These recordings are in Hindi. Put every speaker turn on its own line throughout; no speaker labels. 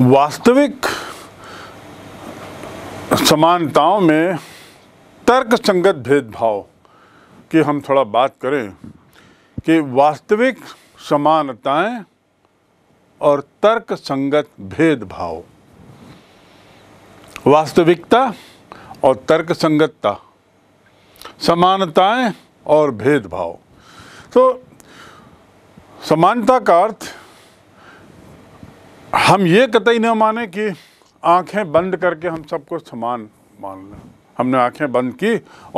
वास्तविक समानताओं में तर्क संगत भेदभाव की हम थोड़ा बात करें कि वास्तविक समानताएं और तर्क संगत भेदभाव वास्तविकता और तर्क संगतता समानताएं और भेदभाव तो समानता का अर्थ हम ये कतई ना माने कि आंखें बंद करके हम सबको समान मान लें हमने आंखें बंद की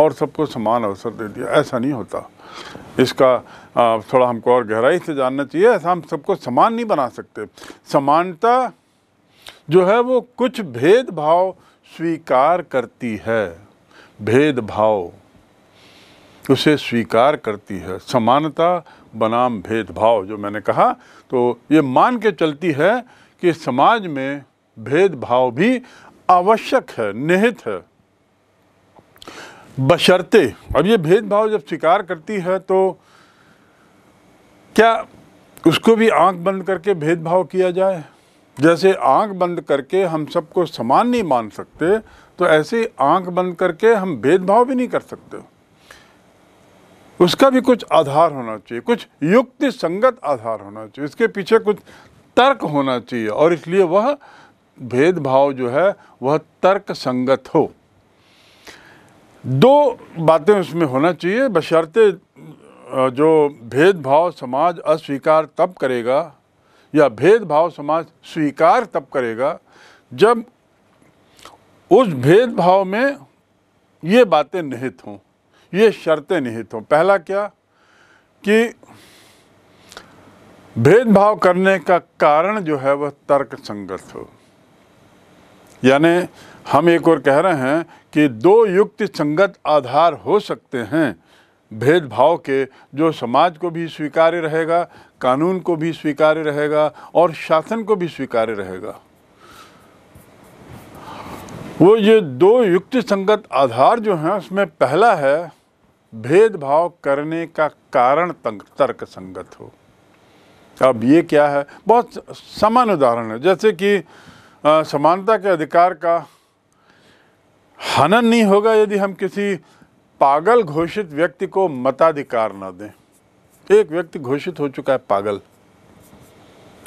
और सबको समान अवसर दे दिया ऐसा नहीं होता इसका थोड़ा हमको और गहराई से जानना चाहिए ऐसा हम सबको समान नहीं बना सकते समानता जो है वो कुछ भेदभाव स्वीकार करती है भेदभाव उसे स्वीकार करती है समानता बनाम भेदभाव जो मैंने कहा तो ये मान के चलती है कि समाज में भेदभाव भी आवश्यक है निहित है बशर्ते अब ये भेदभाव जब स्वीकार करती है तो क्या उसको भी आंख बंद करके भेदभाव किया जाए जैसे आंख बंद करके हम सबको समान नहीं मान सकते तो ऐसे आंख बंद करके हम भेदभाव भी नहीं कर सकते उसका भी कुछ आधार होना चाहिए कुछ युक्ति संगत आधार होना चाहिए इसके पीछे कुछ तर्क होना चाहिए और इसलिए वह भेदभाव जो है वह तर्क संगत हो दो बातें उसमें होना चाहिए बशर्ते जो भेदभाव समाज अस्वीकार तब करेगा या भेदभाव समाज स्वीकार तब करेगा जब उस भेदभाव में ये बातें निहित हों ये शर्तें निहित हों पहला क्या कि भेदभाव करने का कारण जो है वह तर्क संगत हो यानी हम एक और कह रहे हैं कि दो युक्ति संगत आधार हो सकते हैं भेदभाव के जो समाज को भी स्वीकार्य रहेगा कानून को भी स्वीकार्य रहेगा और शासन को भी स्वीकार्य रहेगा वो ये दो युक्ति संगत आधार जो हैं उसमें पहला है भेदभाव करने का कारण तर्क संगत हो अब ये क्या है बहुत समान उदाहरण है जैसे कि समानता के अधिकार का हनन नहीं होगा यदि हम किसी पागल घोषित व्यक्ति को मताधिकार ना दें एक व्यक्ति घोषित हो चुका है पागल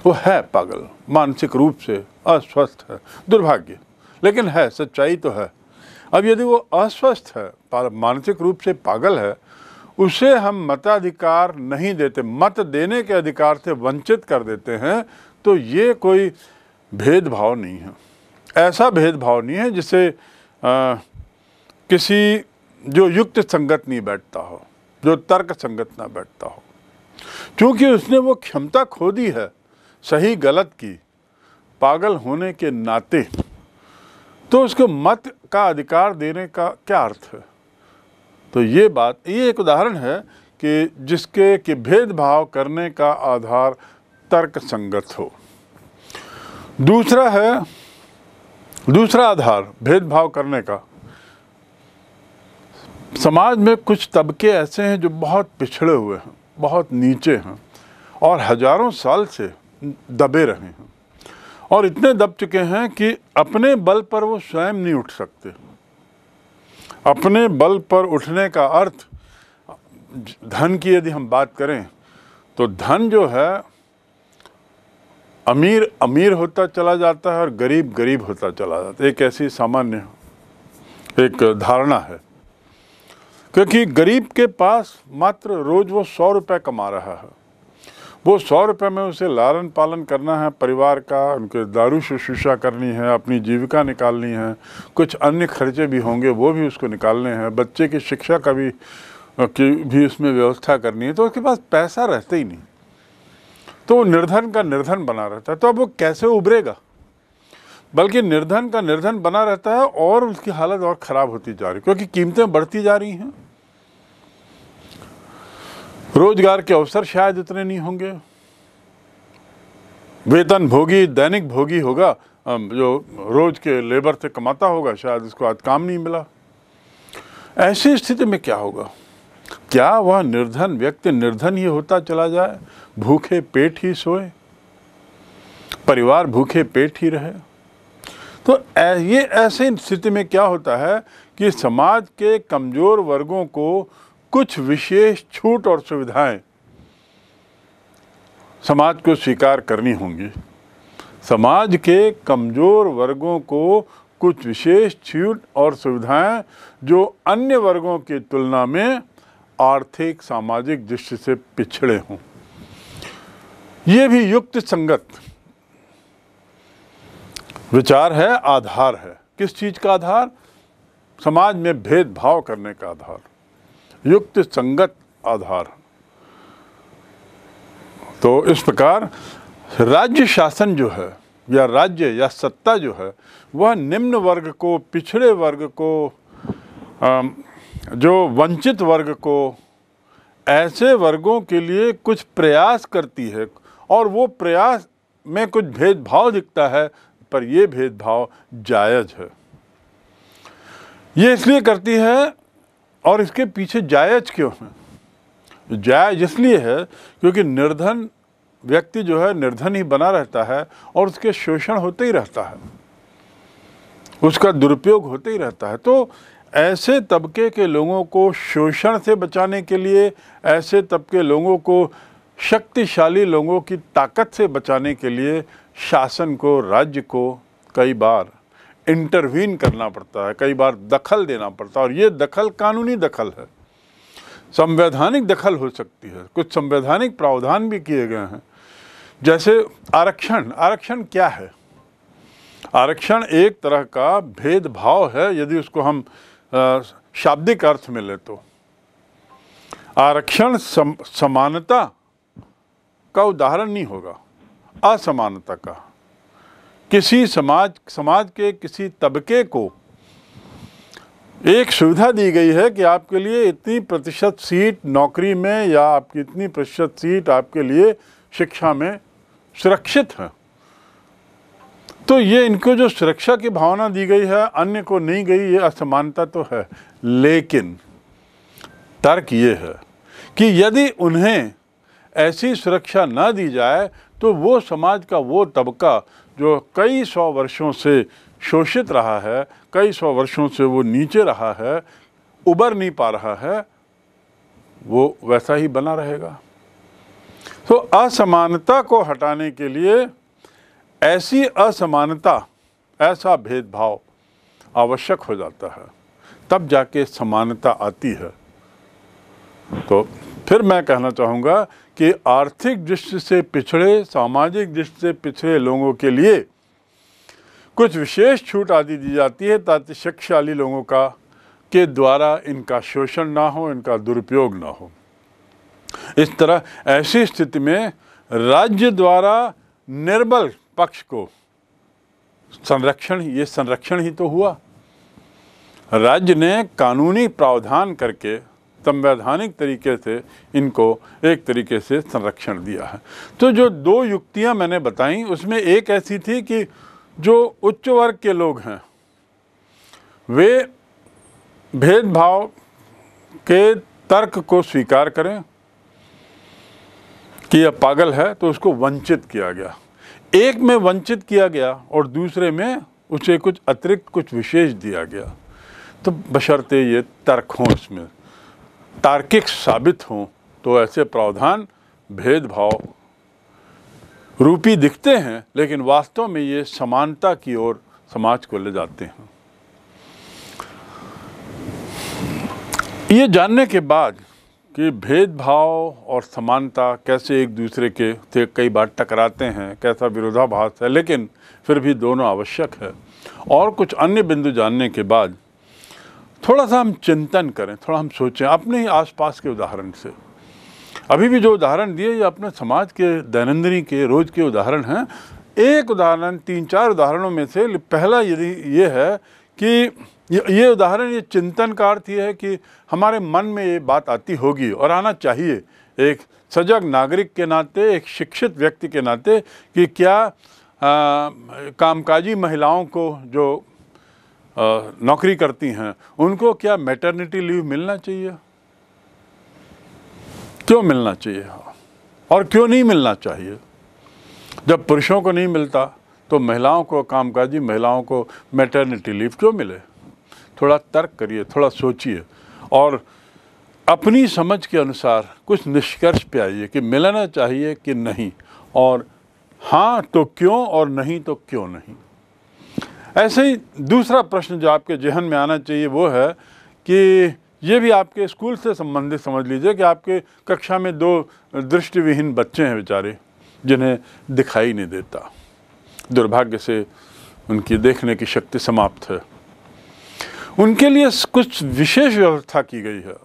वो है पागल मानसिक रूप से अस्वस्थ है दुर्भाग्य लेकिन है सच्चाई तो है अब यदि वो अस्वस्थ है मानसिक रूप से पागल है उसे हम मताधिकार नहीं देते मत देने के अधिकार से वंचित कर देते हैं तो ये कोई भेदभाव नहीं है ऐसा भेदभाव नहीं है जिसे आ, किसी जो युक्त संगत नहीं बैठता हो जो तर्क संगत ना बैठता हो क्योंकि उसने वो क्षमता खो दी है सही गलत की पागल होने के नाते तो उसको मत का अधिकार देने का क्या अर्थ है तो ये बात ये एक उदाहरण है कि जिसके कि भेदभाव करने का आधार तर्क संगत हो दूसरा है दूसरा आधार भेदभाव करने का समाज में कुछ तबके ऐसे हैं जो बहुत पिछड़े हुए हैं बहुत नीचे हैं और हजारों साल से दबे रहे हैं और इतने दब चुके हैं कि अपने बल पर वो स्वयं नहीं उठ सकते अपने बल पर उठने का अर्थ धन की यदि हम बात करें तो धन जो है अमीर अमीर होता चला जाता है और गरीब गरीब होता चला जाता है एक ऐसी सामान्य एक धारणा है क्योंकि गरीब के पास मात्र रोज़ वो सौ रुपये कमा रहा है वो सौ रुपये में उसे लालन पालन करना है परिवार का उनके दारू शुश्रूषा करनी है अपनी जीविका निकालनी है कुछ अन्य खर्चे भी होंगे वो भी उसको निकालने हैं बच्चे की शिक्षा का भी की भी इसमें व्यवस्था करनी है तो उसके पास पैसा रहता ही नहीं तो निर्धन का निर्धन बना रहता है तो अब वो कैसे उभरेगा बल्कि निर्धन का निर्धन बना रहता है और उसकी हालत और ख़राब होती जा रही क्योंकि कीमतें बढ़ती जा रही हैं रोजगार के अवसर शायद इतने नहीं होंगे वेतन भोगी दैनिक भोगी होगा जो रोज के लेबर से कमाता होगा शायद उसको आज काम नहीं मिला ऐसी स्थिति में क्या होगा क्या वह निर्धन व्यक्ति निर्धन ही होता चला जाए भूखे पेट ही सोए परिवार भूखे पेट ही रहे तो ये ऐसे स्थिति में क्या होता है कि समाज के कमज़ोर वर्गों को कुछ विशेष छूट और सुविधाएं समाज को स्वीकार करनी होंगी समाज के कमज़ोर वर्गों को कुछ विशेष छूट और सुविधाएं जो अन्य वर्गों की तुलना में आर्थिक सामाजिक दृष्टि से पिछड़े हों ये भी युक्त संगत विचार है आधार है किस चीज़ का आधार समाज में भेदभाव करने का आधार युक्त संगत आधार तो इस प्रकार राज्य शासन जो है या राज्य या सत्ता जो है वह निम्न वर्ग को पिछड़े वर्ग को जो वंचित वर्ग को ऐसे वर्गों के लिए कुछ प्रयास करती है और वो प्रयास में कुछ भेदभाव दिखता है पर ये भेदभाव जायज़ है ये इसलिए करती है और इसके पीछे जायज क्यों है जायज इसलिए है क्योंकि निर्धन व्यक्ति जो है निर्धन ही बना रहता है और उसके शोषण होते ही रहता है उसका दुरुपयोग होते ही रहता है तो ऐसे तबके के लोगों को शोषण से बचाने के लिए ऐसे तबके लोगों को शक्तिशाली लोगों की ताकत से बचाने के लिए शासन को राज्य को कई बार इंटरवीन करना पड़ता है कई बार दखल देना पड़ता है और ये दखल कानूनी दखल है संवैधानिक दखल हो सकती है कुछ संवैधानिक प्रावधान भी किए गए हैं जैसे आरक्षण आरक्षण क्या है आरक्षण एक तरह का भेदभाव है यदि उसको हम शाब्दिक अर्थ में ले तो आरक्षण सम, समानता का उदाहरण नहीं होगा असमानता का किसी समाज समाज के किसी तबके को एक सुविधा दी गई है कि आपके लिए इतनी प्रतिशत सीट नौकरी में या आपकी इतनी प्रतिशत सीट आपके लिए शिक्षा में सुरक्षित है तो ये इनको जो सुरक्षा की भावना दी गई है अन्य को नहीं गई ये असमानता तो है लेकिन तर्क ये है कि यदि उन्हें ऐसी सुरक्षा ना दी जाए तो वो समाज का वो तबका जो कई सौ वर्षों से शोषित रहा है कई सौ वर्षों से वो नीचे रहा है उबर नहीं पा रहा है वो वैसा ही बना रहेगा तो असमानता को हटाने के लिए ऐसी असमानता ऐसा भेदभाव आवश्यक हो जाता है तब जाके समानता आती है तो फिर मैं कहना चाहूँगा कि आर्थिक दृष्टि से पिछड़े सामाजिक दृष्टि से पिछड़े लोगों के लिए कुछ विशेष छूट आदि दी जाती है ताकि शक्तिशाली लोगों का के द्वारा इनका शोषण ना हो इनका दुरुपयोग ना हो इस तरह ऐसी स्थिति में राज्य द्वारा निर्बल पक्ष को संरक्षण ये संरक्षण ही तो हुआ राज्य ने कानूनी प्रावधान करके संवैधानिक तरीके से इनको एक तरीके से संरक्षण दिया है तो जो दो युक्तियां मैंने बताई उसमें एक ऐसी थी कि जो उच्च वर्ग के लोग हैं वे भेदभाव के तर्क को स्वीकार करें कि यह पागल है तो उसको वंचित किया गया एक में वंचित किया गया और दूसरे में उसे कुछ अतिरिक्त कुछ विशेष दिया गया तो बशर्ते ये तर्क हों इसमें तार्किक साबित हों तो ऐसे प्रावधान भेदभाव रूपी दिखते हैं लेकिन वास्तव में ये समानता की ओर समाज को ले जाते हैं ये जानने के बाद कि भेदभाव और समानता कैसे एक दूसरे के से कई बार टकराते हैं कैसा विरोधाभास है लेकिन फिर भी दोनों आवश्यक है और कुछ अन्य बिंदु जानने के बाद थोड़ा सा हम चिंतन करें थोड़ा हम सोचें अपने ही आसपास के उदाहरण से अभी भी जो उदाहरण दिए ये अपने समाज के दैनंदिनी के रोज़ के उदाहरण हैं एक उदाहरण तीन चार उदाहरणों में से पहला यदि ये है कि ये उदाहरण ये चिंतन का अर्थ ये है कि हमारे मन में ये बात आती होगी और आना चाहिए एक सजग नागरिक के नाते एक शिक्षित व्यक्ति के नाते कि क्या आ, कामकाजी महिलाओं को जो नौकरी करती हैं उनको क्या मैटरनिटी लीव मिलना चाहिए क्यों मिलना चाहिए और क्यों नहीं मिलना चाहिए जब पुरुषों को नहीं मिलता तो महिलाओं को कामकाजी महिलाओं को मैटरनिटी लीव क्यों मिले थोड़ा तर्क करिए थोड़ा सोचिए और अपनी समझ के अनुसार कुछ निष्कर्ष पे आइए कि मिलना चाहिए कि नहीं और हाँ तो क्यों और नहीं तो क्यों नहीं ऐसे ही दूसरा प्रश्न जो आपके जहन में आना चाहिए वो है कि ये भी आपके स्कूल से संबंधित समझ लीजिए कि आपके कक्षा में दो दृष्टिविहीन बच्चे हैं बेचारे जिन्हें दिखाई नहीं देता दुर्भाग्य से उनकी देखने की शक्ति समाप्त है उनके लिए कुछ विशेष व्यवस्था की गई है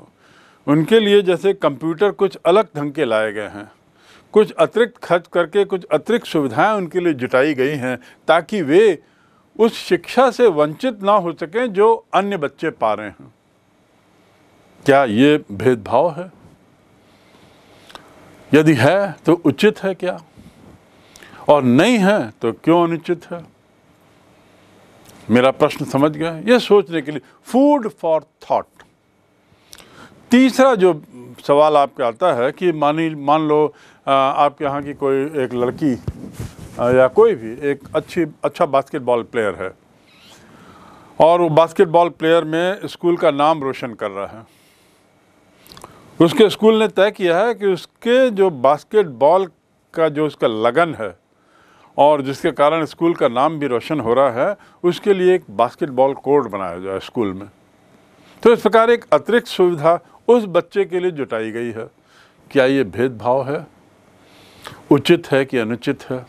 उनके लिए जैसे कंप्यूटर कुछ अलग ढंग के लाए गए हैं कुछ अतिरिक्त खर्च करके कुछ अतिरिक्त सुविधाएं उनके लिए जुटाई गई हैं ताकि वे उस शिक्षा से वंचित ना हो सकें जो अन्य बच्चे पा रहे हैं क्या ये भेदभाव है यदि है तो उचित है क्या और नहीं है तो क्यों अनुचित है मेरा प्रश्न समझ गए ये सोचने के लिए फूड फॉर थॉट तीसरा जो सवाल आपके आता है कि मानी मान लो आपके यहाँ की कोई एक लड़की या कोई भी एक अच्छी अच्छा बास्केटबॉल प्लेयर है और वो बास्केटबॉल प्लेयर में स्कूल का नाम रोशन कर रहा है उसके स्कूल ने तय किया है कि उसके जो बास्केटबॉल का जो उसका लगन है और जिसके कारण स्कूल का नाम भी रोशन हो रहा है उसके लिए एक बास्केटबॉल कोर्ट बनाया जाए स्कूल में तो इस प्रकार एक अतिरिक्त सुविधा उस बच्चे के लिए जुटाई गई है क्या ये भेदभाव है उचित है कि अनुचित है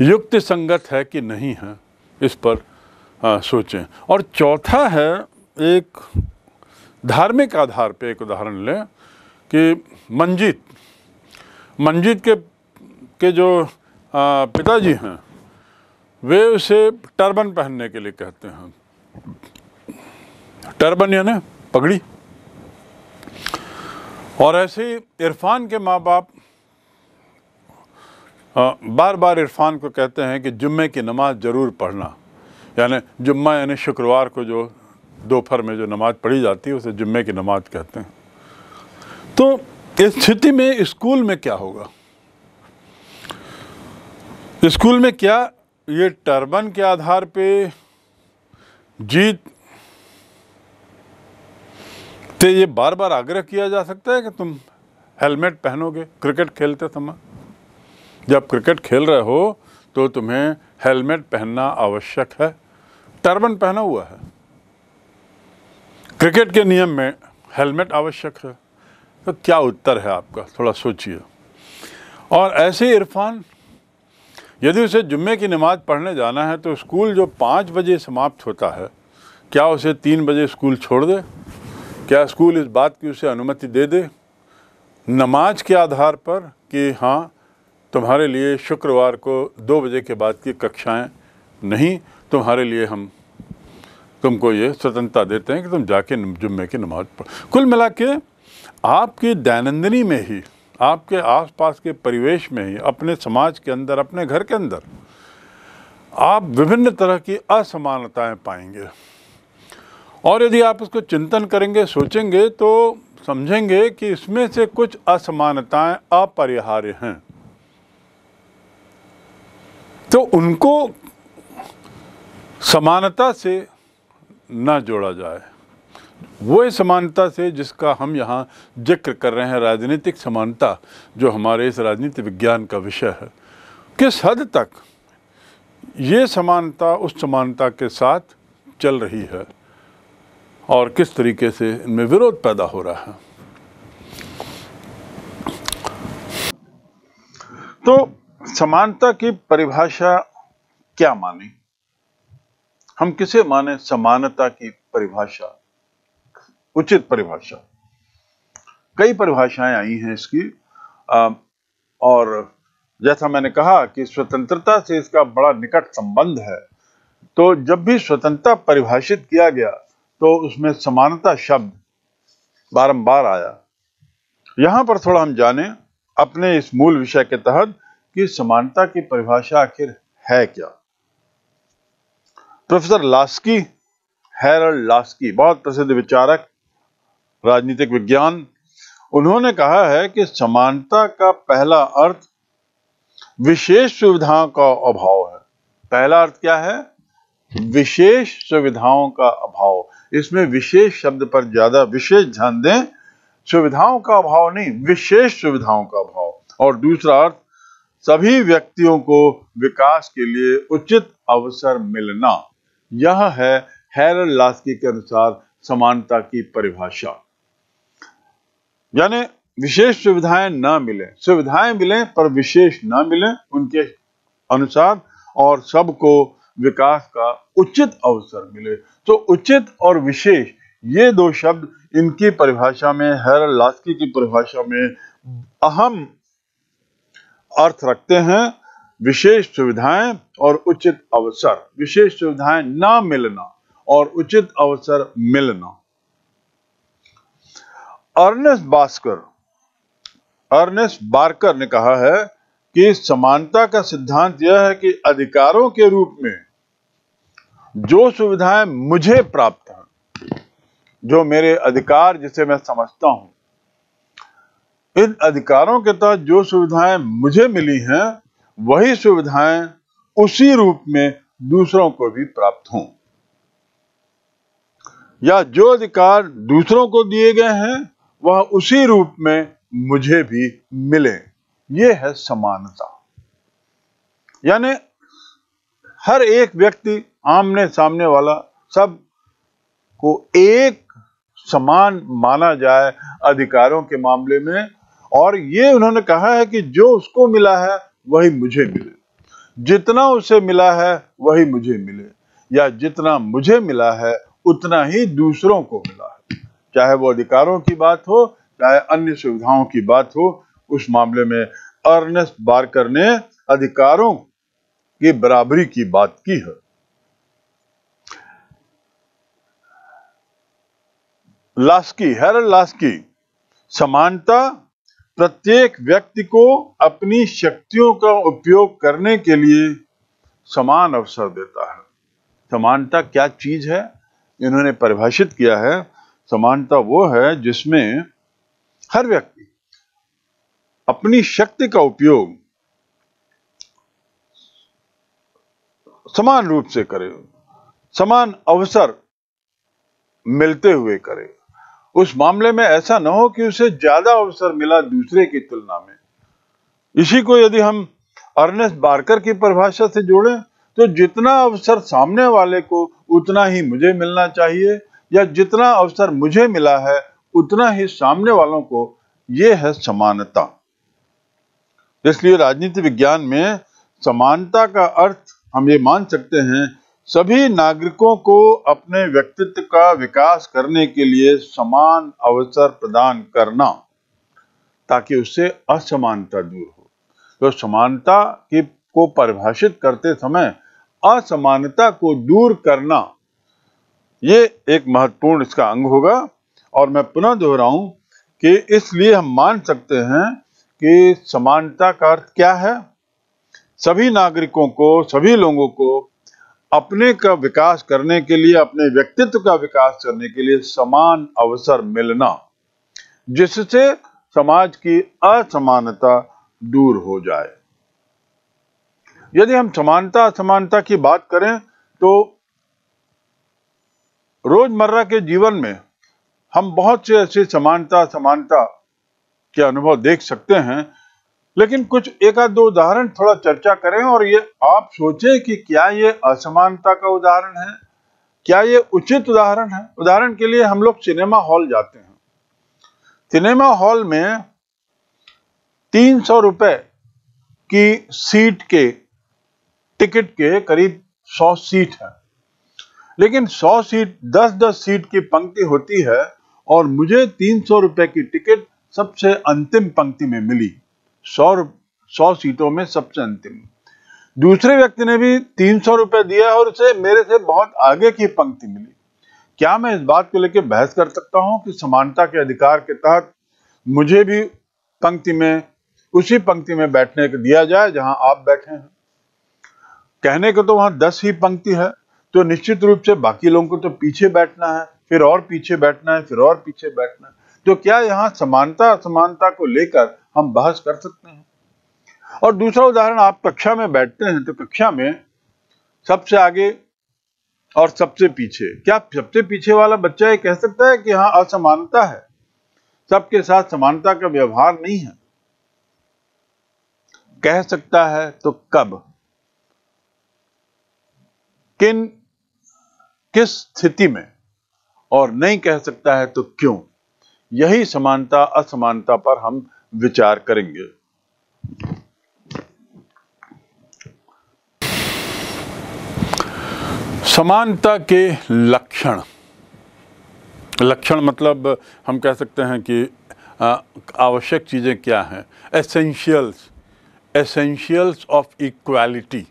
युक्त संगत है कि नहीं है इस पर आ, सोचें और चौथा है एक धार्मिक आधार पे एक उदाहरण लें कि मंजीत मंजीत के के जो पिताजी हैं वे उसे टर्बन पहनने के लिए कहते हैं टर्बन यानी पगड़ी और ऐसे ही इरफान के माँ बाप हाँ, बार बार इरफान को कहते हैं कि जुम्मे की नमाज़ ज़रूर पढ़ना यानी जुम्मा यानी शुक्रवार को जो दोपहर में जो नमाज़ पढ़ी जाती है उसे जुम्मे की नमाज़ कहते हैं तो इस स्थिति में स्कूल में क्या होगा स्कूल में क्या ये टर्बन के आधार पे जीत से ये बार बार आग्रह किया जा सकता है कि तुम हेलमेट पहनोगे क्रिकेट खेलते समय जब क्रिकेट खेल रहे हो तो तुम्हें हेलमेट पहनना आवश्यक है टर्बन पहना हुआ है क्रिकेट के नियम में हेलमेट आवश्यक है तो क्या उत्तर है आपका थोड़ा सोचिए और ऐसे इरफान यदि उसे जुम्मे की नमाज़ पढ़ने जाना है तो स्कूल जो पाँच बजे समाप्त होता है क्या उसे तीन बजे स्कूल छोड़ दे क्या स्कूल इस बात की उसे अनुमति दे दे नमाज के आधार पर कि हाँ तुम्हारे लिए शुक्रवार को दो बजे के बाद की कक्षाएं नहीं तुम्हारे लिए हम तुमको ये स्वतंत्रता देते हैं कि तुम जाके जुम्मे की नमाज पढ़ कुल मिला के आपकी दैनंदिनी में ही आपके आसपास के परिवेश में ही अपने समाज के अंदर अपने घर के अंदर आप विभिन्न तरह की असमानताएं पाएंगे और यदि आप उसको चिंतन करेंगे सोचेंगे तो समझेंगे कि इसमें से कुछ असमानताएं अपरिहार्य हैं तो उनको समानता से ना जोड़ा जाए वो समानता से जिसका हम यहाँ जिक्र कर रहे हैं राजनीतिक समानता जो हमारे इस राजनीति विज्ञान का विषय है किस हद तक ये समानता उस समानता के साथ चल रही है और किस तरीके से इनमें विरोध पैदा हो रहा है तो समानता की परिभाषा क्या माने हम किसे माने समानता की परिभाषा उचित परिभाषा कई परिभाषाएं आई हैं इसकी आ, और जैसा मैंने कहा कि स्वतंत्रता से इसका बड़ा निकट संबंध है तो जब भी स्वतंत्रता परिभाषित किया गया तो उसमें समानता शब्द बारंबार आया यहां पर थोड़ा हम जाने अपने इस मूल विषय के तहत कि समानता की परिभाषा आखिर है क्या प्रोफेसर लास्की हैरल्ड लास्की बहुत प्रसिद्ध विचारक राजनीतिक विज्ञान उन्होंने कहा है कि समानता का पहला अर्थ विशेष सुविधाओं का अभाव है पहला अर्थ क्या है विशेष सुविधाओं का अभाव इसमें विशेष शब्द पर ज्यादा विशेष ध्यान दें सुविधाओं का अभाव नहीं विशेष सुविधाओं का अभाव और दूसरा अर्थ सभी व्यक्तियों को विकास के लिए उचित अवसर मिलना यह है हैरल लास्की के अनुसार समानता की परिभाषा यानी विशेष सुविधाएं न मिले सुविधाएं मिले पर विशेष ना मिले उनके अनुसार और सबको विकास का उचित अवसर मिले तो उचित और विशेष ये दो शब्द इनकी परिभाषा में हैरल लास्की की परिभाषा में अहम अर्थ रखते हैं विशेष सुविधाएं और उचित अवसर विशेष सुविधाएं ना मिलना और उचित अवसर मिलना अर्नेस बास्कर अर्नेस बार्कर ने कहा है कि समानता का सिद्धांत यह है कि अधिकारों के रूप में जो सुविधाएं मुझे प्राप्त हैं जो मेरे अधिकार जिसे मैं समझता हूं इन अधिकारों के तहत जो सुविधाएं मुझे मिली हैं वही सुविधाएं उसी रूप में दूसरों को भी प्राप्त हों या जो अधिकार दूसरों को दिए गए हैं वह उसी रूप में मुझे भी मिले ये है समानता यानी हर एक व्यक्ति आमने सामने वाला सब को एक समान माना जाए अधिकारों के मामले में और ये उन्होंने कहा है कि जो उसको मिला है वही मुझे मिले जितना उसे मिला है वही मुझे मिले या जितना मुझे मिला है उतना ही दूसरों को मिला है चाहे वो अधिकारों की बात हो चाहे अन्य सुविधाओं की बात हो उस मामले में अर्नेस बारकर ने अधिकारों की बराबरी की बात की है लास्की हैरल लास्की समानता प्रत्येक व्यक्ति को अपनी शक्तियों का उपयोग करने के लिए समान अवसर देता है समानता क्या चीज है इन्होंने परिभाषित किया है समानता वो है जिसमें हर व्यक्ति अपनी शक्ति का उपयोग समान रूप से करे समान अवसर मिलते हुए करे उस मामले में ऐसा ना हो कि उसे ज्यादा अवसर मिला दूसरे की तुलना में इसी को यदि हम अर्नेस्ट बारकर की परिभाषा से जोड़ें तो जितना अवसर सामने वाले को उतना ही मुझे मिलना चाहिए या जितना अवसर मुझे मिला है उतना ही सामने वालों को यह है समानता इसलिए राजनीति विज्ञान में समानता का अर्थ हम ये मान सकते हैं सभी नागरिकों को अपने व्यक्तित्व का विकास करने के लिए समान अवसर प्रदान करना ताकि उससे असमानता दूर हो तो समानता की को परिभाषित करते समय असमानता को दूर करना ये एक महत्वपूर्ण इसका अंग होगा और मैं पुनः दोहराऊं कि इसलिए हम मान सकते हैं कि समानता का अर्थ क्या है सभी नागरिकों को सभी लोगों को अपने का विकास करने के लिए अपने व्यक्तित्व का विकास करने के लिए समान अवसर मिलना जिससे समाज की असमानता दूर हो जाए यदि हम समानता असमानता की बात करें तो रोजमर्रा के जीवन में हम बहुत से ऐसे समानता समानता के अनुभव देख सकते हैं लेकिन कुछ एक आध दो उदाहरण थोड़ा चर्चा करें और ये आप सोचें कि क्या ये असमानता का उदाहरण है क्या ये उचित उदाहरण है उदाहरण के लिए हम लोग सिनेमा हॉल जाते हैं सिनेमा हॉल में तीन सौ रुपये की सीट के टिकट के करीब सौ सीट है लेकिन सौ सीट दस दस सीट की पंक्ति होती है और मुझे तीन सौ रुपये की टिकट सबसे अंतिम पंक्ति में मिली सौ सौ सीटों में सबसे अंतिम दूसरे व्यक्ति ने भी तीन सौ रुपए दिया और उसे मेरे से बहुत आगे की पंक्ति मिली क्या मैं इस बात को लेकर बहस कर सकता हूं कि समानता के अधिकार के तहत मुझे भी पंक्ति में उसी पंक्ति में बैठने को दिया जाए जहां आप बैठे हैं कहने को तो वहां दस ही पंक्ति है तो निश्चित रूप से बाकी लोगों को तो पीछे बैठना है फिर और पीछे बैठना है फिर और पीछे बैठना है तो क्या यहां समानता असमानता को लेकर हम बहस कर सकते हैं और दूसरा उदाहरण आप कक्षा में बैठते हैं तो कक्षा में सबसे आगे और सबसे पीछे क्या सबसे पीछे वाला बच्चा ये कह सकता है कि हाँ असमानता है सबके साथ समानता का व्यवहार नहीं है कह सकता है तो कब किन किस स्थिति में और नहीं कह सकता है तो क्यों यही समानता असमानता पर हम विचार करेंगे समानता के लक्षण लक्षण मतलब हम कह सकते हैं कि आवश्यक चीज़ें क्या हैं एसेंशियल्स एसेंशियल्स ऑफ इक्वालिटी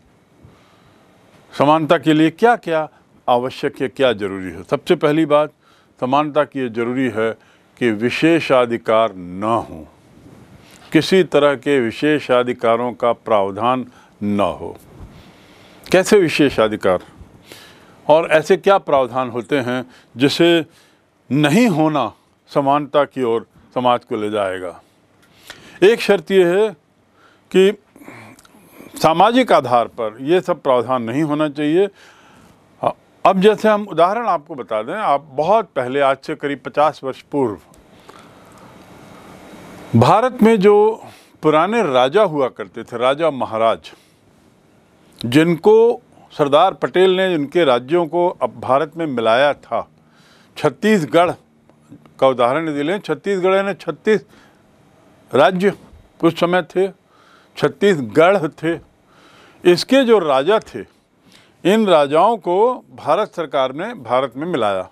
समानता के लिए क्या क्या आवश्यक है क्या ज़रूरी है सबसे पहली बात समानता की ज़रूरी है कि विशेषाधिकार न हो किसी तरह के विशेषाधिकारों का प्रावधान न हो कैसे विशेषाधिकार और ऐसे क्या प्रावधान होते हैं जिसे नहीं होना समानता की ओर समाज को ले जाएगा एक शर्त यह है कि सामाजिक आधार पर ये सब प्रावधान नहीं होना चाहिए अब जैसे हम उदाहरण आपको बता दें आप बहुत पहले आज से करीब 50 वर्ष पूर्व भारत में जो पुराने राजा हुआ करते थे राजा महाराज जिनको सरदार पटेल ने जिनके राज्यों को अब भारत में मिलाया था छत्तीसगढ़ का उदाहरण दे लें छत्तीसगढ़ ने छत्तीस राज्य उस समय थे छत्तीसगढ़ थे इसके जो राजा थे इन राजाओं को भारत सरकार ने भारत में मिलाया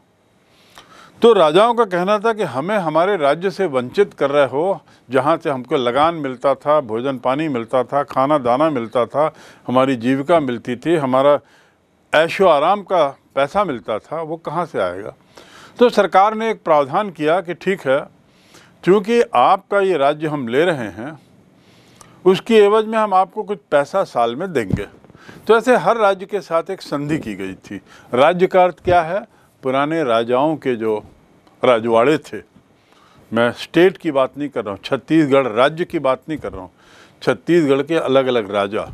तो राजाओं का कहना था कि हमें हमारे राज्य से वंचित कर रहे हो जहाँ से हमको लगान मिलता था भोजन पानी मिलता था खाना दाना मिलता था हमारी जीविका मिलती थी हमारा ऐशो आराम का पैसा मिलता था वो कहाँ से आएगा तो सरकार ने एक प्रावधान किया कि ठीक है चूँकि आपका ये राज्य हम ले रहे हैं उसकी एवज में हम आपको कुछ पैसा साल में देंगे तो ऐसे हर राज्य के साथ एक संधि की गई थी राज्य का अर्थ क्या है पुराने राजाओं के जो राजवाड़े थे मैं स्टेट की बात नहीं कर रहा हूँ छत्तीसगढ़ राज्य की बात नहीं कर रहा हूँ छत्तीसगढ़ के अलग अलग राजा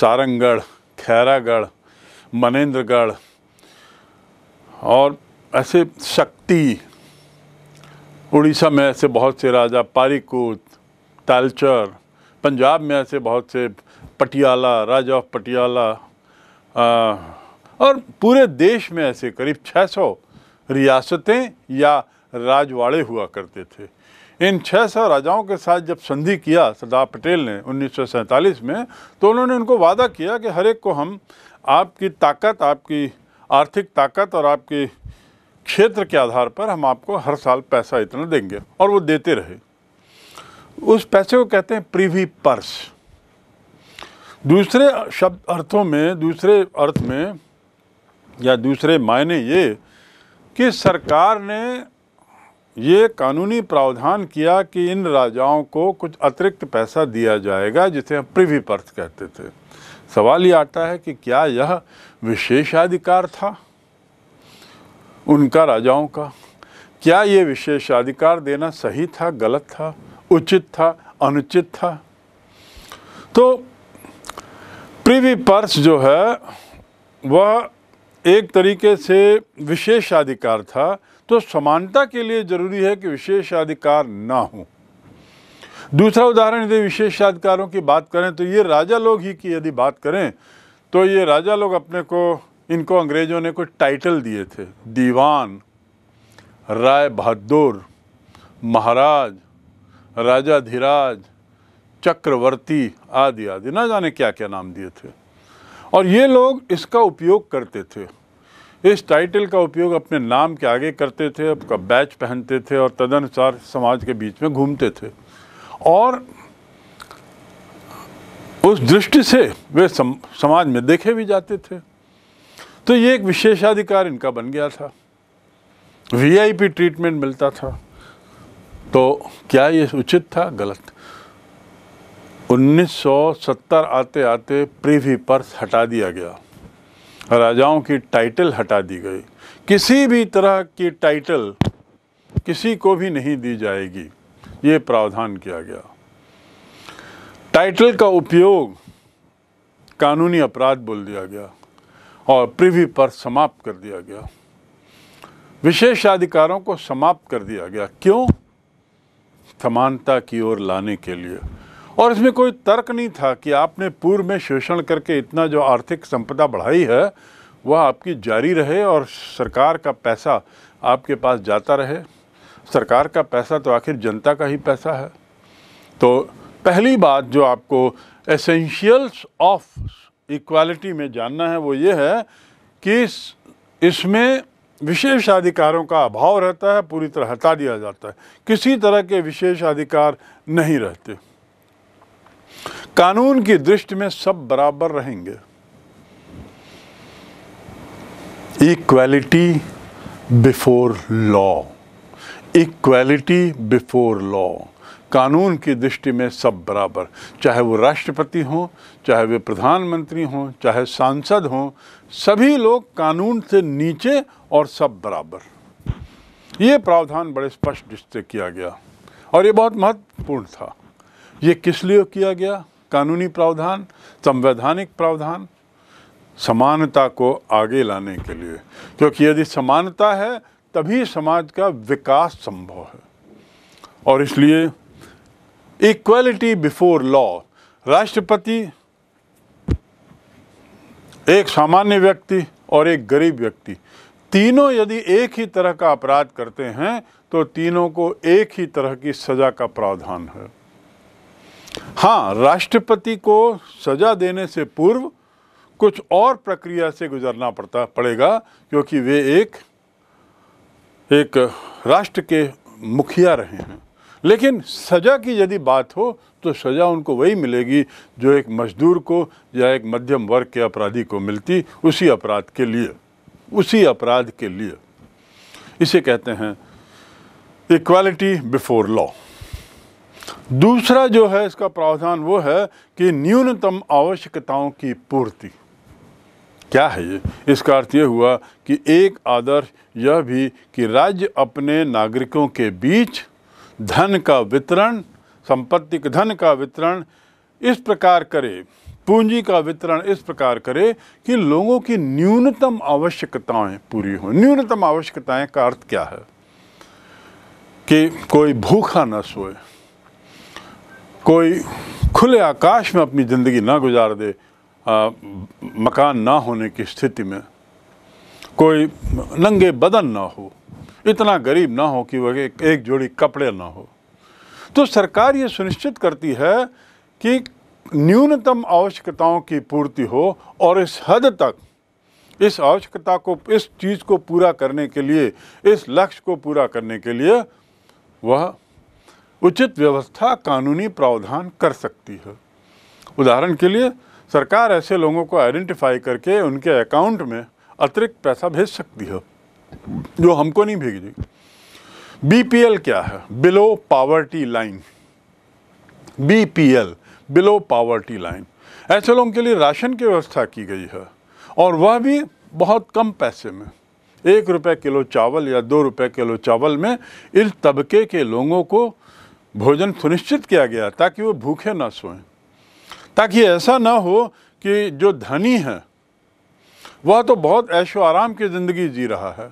सारंगढ़ खैरागढ़ मनेन्द्रगढ़ और ऐसे शक्ति उड़ीसा में ऐसे बहुत से राजा पारीकूत तालचर पंजाब में ऐसे बहुत से पटियाला राज ऑफ पटियाला और पूरे देश में ऐसे करीब 600 रियासतें या राजवाड़े हुआ करते थे इन 600 राजाओं के साथ जब संधि किया सरदार पटेल ने उन्नीस में तो उन्होंने उनको वादा किया कि हर एक को हम आपकी ताकत आपकी आर्थिक ताकत और आपके क्षेत्र के आधार पर हम आपको हर साल पैसा इतना देंगे और वो देते रहे उस पैसे को कहते हैं प्रीवी पर्स दूसरे शब्द अर्थों में दूसरे अर्थ में या दूसरे मायने ये कि सरकार ने ये कानूनी प्रावधान किया कि इन राजाओं को कुछ अतिरिक्त पैसा दिया जाएगा जिसे हम प्रिवी पर्थ कहते थे सवाल ये आता है कि क्या यह विशेषाधिकार था उनका राजाओं का क्या ये विशेषाधिकार देना सही था गलत था उचित था अनुचित था तो भी पर्स जो है वह एक तरीके से विशेषाधिकार था तो समानता के लिए ज़रूरी है कि विशेषाधिकार ना हो दूसरा उदाहरण यदि विशेषाधिकारों की बात करें तो ये राजा लोग ही की यदि बात करें तो ये राजा लोग अपने को इनको अंग्रेज़ों ने कुछ टाइटल दिए थे दीवान राय बहादुर महाराज राजा धीराज चक्रवर्ती आदि आदि ना जाने क्या क्या नाम दिए थे और ये लोग इसका उपयोग करते थे इस टाइटल का उपयोग अपने नाम के आगे करते थे आपका बैच पहनते थे और तदनुसार समाज के बीच में घूमते थे और उस दृष्टि से वे सम, समाज में देखे भी जाते थे तो ये एक विशेषाधिकार इनका बन गया था वीआईपी ट्रीटमेंट मिलता था तो क्या ये उचित था गलत था 1970 आते आते प्रीवी पर्स हटा दिया गया राजाओं की टाइटल हटा दी गई किसी भी तरह की टाइटल किसी को भी नहीं दी जाएगी ये प्रावधान किया गया टाइटल का उपयोग कानूनी अपराध बोल दिया गया और प्रीवी पर समाप्त कर दिया गया विशेषाधिकारों को समाप्त कर दिया गया क्यों समानता की ओर लाने के लिए और इसमें कोई तर्क नहीं था कि आपने पूर्व में शोषण करके इतना जो आर्थिक संपदा बढ़ाई है वह आपकी जारी रहे और सरकार का पैसा आपके पास जाता रहे सरकार का पैसा तो आखिर जनता का ही पैसा है तो पहली बात जो आपको एसेंशियल्स ऑफ इक्वालिटी में जानना है वो ये है कि इसमें विशेष अधिकारों का अभाव रहता है पूरी तरह हटा दिया जाता है किसी तरह के विशेष अधिकार नहीं रहते कानून की दृष्टि में सब बराबर रहेंगे equality before law equality before law कानून की दृष्टि में सब बराबर चाहे वो राष्ट्रपति हों चाहे वे प्रधानमंत्री हों चाहे सांसद हों सभी लोग कानून से नीचे और सब बराबर ये प्रावधान बड़े स्पष्ट से किया गया और ये बहुत महत्वपूर्ण था ये किस लिए किया गया कानूनी प्रावधान संवैधानिक प्रावधान समानता को आगे लाने के लिए क्योंकि यदि समानता है तभी समाज का विकास संभव है और इसलिए इक्वलिटी बिफोर लॉ राष्ट्रपति एक सामान्य व्यक्ति और एक गरीब व्यक्ति तीनों यदि एक ही तरह का अपराध करते हैं तो तीनों को एक ही तरह की सज़ा का प्रावधान है हाँ राष्ट्रपति को सजा देने से पूर्व कुछ और प्रक्रिया से गुजरना पड़ता पड़ेगा क्योंकि वे एक एक राष्ट्र के मुखिया रहे हैं लेकिन सज़ा की यदि बात हो तो सज़ा उनको वही मिलेगी जो एक मजदूर को या एक मध्यम वर्ग के अपराधी को मिलती उसी अपराध के लिए उसी अपराध के लिए इसे कहते हैं इक्वालिटी बिफोर लॉ दूसरा जो है इसका प्रावधान वो है कि न्यूनतम आवश्यकताओं की पूर्ति क्या है ये इसका अर्थ ये हुआ कि एक आदर्श यह भी कि राज्य अपने नागरिकों के बीच धन का वितरण संपत्ति के धन का वितरण इस प्रकार करे पूंजी का वितरण इस प्रकार करे कि लोगों की न्यूनतम आवश्यकताएं पूरी हों न्यूनतम आवश्यकताएं का अर्थ क्या है कि कोई भूखा न सोए कोई खुले आकाश में अपनी ज़िंदगी ना गुजार दे आ, मकान ना होने की स्थिति में कोई नंगे बदन ना हो इतना गरीब ना हो कि वह एक, एक जोड़ी कपड़े ना हो तो सरकार ये सुनिश्चित करती है कि न्यूनतम आवश्यकताओं की पूर्ति हो और इस हद तक इस आवश्यकता को इस चीज़ को पूरा करने के लिए इस लक्ष्य को पूरा करने के लिए वह उचित व्यवस्था कानूनी प्रावधान कर सकती है उदाहरण के लिए सरकार ऐसे लोगों को आइडेंटिफाई करके उनके अकाउंट में अतिरिक्त पैसा भेज सकती है जो हमको नहीं भेजेगी बीपीएल क्या है below poverty line BPL below poverty line ऐसे लोगों के लिए राशन की व्यवस्था की गई है और वह भी बहुत कम पैसे में एक रुपये किलो चावल या दो रुपये किलो चावल में इस तबके के लोगों को भोजन सुनिश्चित किया गया ताकि वो भूखे ना सोएं ताकि ऐसा ना हो कि जो धनी है वह तो बहुत ऐशो आराम की ज़िंदगी जी रहा है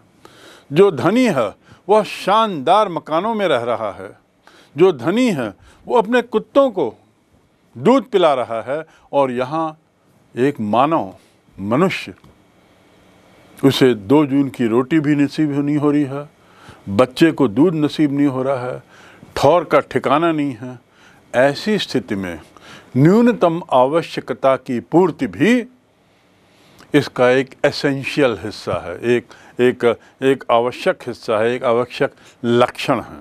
जो धनी है वह शानदार मकानों में रह रहा है जो धनी है वो अपने कुत्तों को दूध पिला रहा है और यहाँ एक मानव मनुष्य उसे दो जून की रोटी भी नसीब नहीं हो रही है बच्चे को दूध नसीब नहीं हो रहा है ठौर का ठिकाना नहीं है ऐसी स्थिति में न्यूनतम आवश्यकता की पूर्ति भी इसका एक एसेंशियल हिस्सा है एक एक एक आवश्यक हिस्सा है एक आवश्यक लक्षण है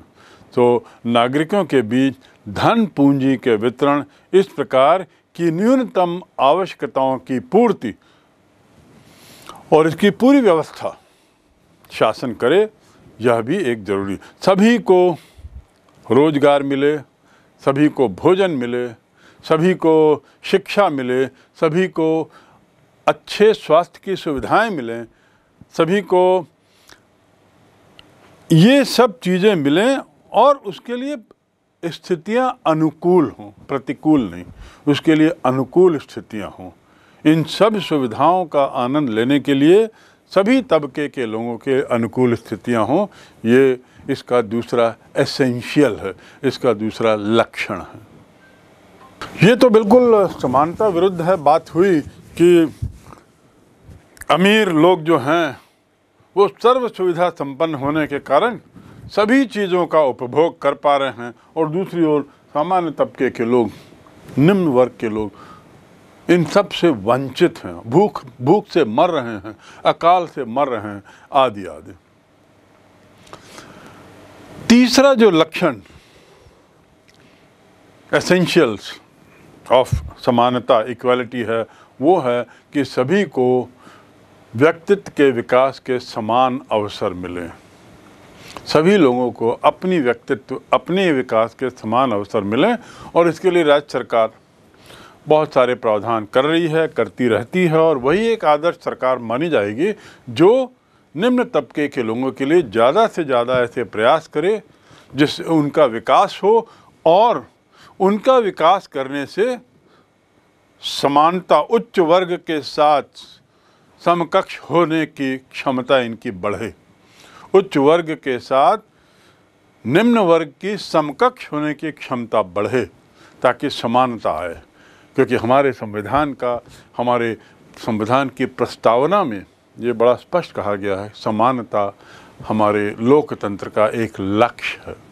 तो नागरिकों के बीच धन पूंजी के वितरण इस प्रकार की न्यूनतम आवश्यकताओं की पूर्ति और इसकी पूरी व्यवस्था शासन करे यह भी एक जरूरी सभी को रोज़गार मिले सभी को भोजन मिले सभी को शिक्षा मिले सभी को अच्छे स्वास्थ्य की सुविधाएं मिलें सभी को ये सब चीज़ें मिलें और उसके लिए स्थितियां अनुकूल हों प्रतिकूल नहीं उसके लिए अनुकूल स्थितियां हों इन सब सुविधाओं का आनंद लेने के लिए सभी तबके के लोगों के अनुकूल स्थितियां हों ये इसका दूसरा एसेंशियल है इसका दूसरा लक्षण है ये तो बिल्कुल समानता विरुद्ध है बात हुई कि अमीर लोग जो हैं वो सर्व सुविधा संपन्न होने के कारण सभी चीज़ों का उपभोग कर पा रहे हैं और दूसरी ओर सामान्य तबके के लोग निम्न वर्ग के लोग इन सब से वंचित हैं भूख भूख से मर रहे हैं अकाल से मर रहे हैं आदि आदि तीसरा जो लक्षण एसेंशियल्स ऑफ समानता इक्वालिटी है वो है कि सभी को व्यक्तित्व के विकास के समान अवसर मिले सभी लोगों को अपनी व्यक्तित्व अपने विकास के समान अवसर मिलें और इसके लिए राज्य सरकार बहुत सारे प्रावधान कर रही है करती रहती है और वही एक आदर्श सरकार मानी जाएगी जो निम्न तबके के लोगों के लिए ज़्यादा से ज़्यादा ऐसे प्रयास करें जिससे उनका विकास हो और उनका विकास करने से समानता उच्च वर्ग के साथ समकक्ष होने की क्षमता इनकी बढ़े उच्च वर्ग के साथ निम्न वर्ग की समकक्ष होने की क्षमता बढ़े ताकि समानता आए क्योंकि हमारे संविधान का हमारे संविधान की प्रस्तावना में ये बड़ा स्पष्ट कहा गया है समानता हमारे लोकतंत्र का एक लक्ष्य है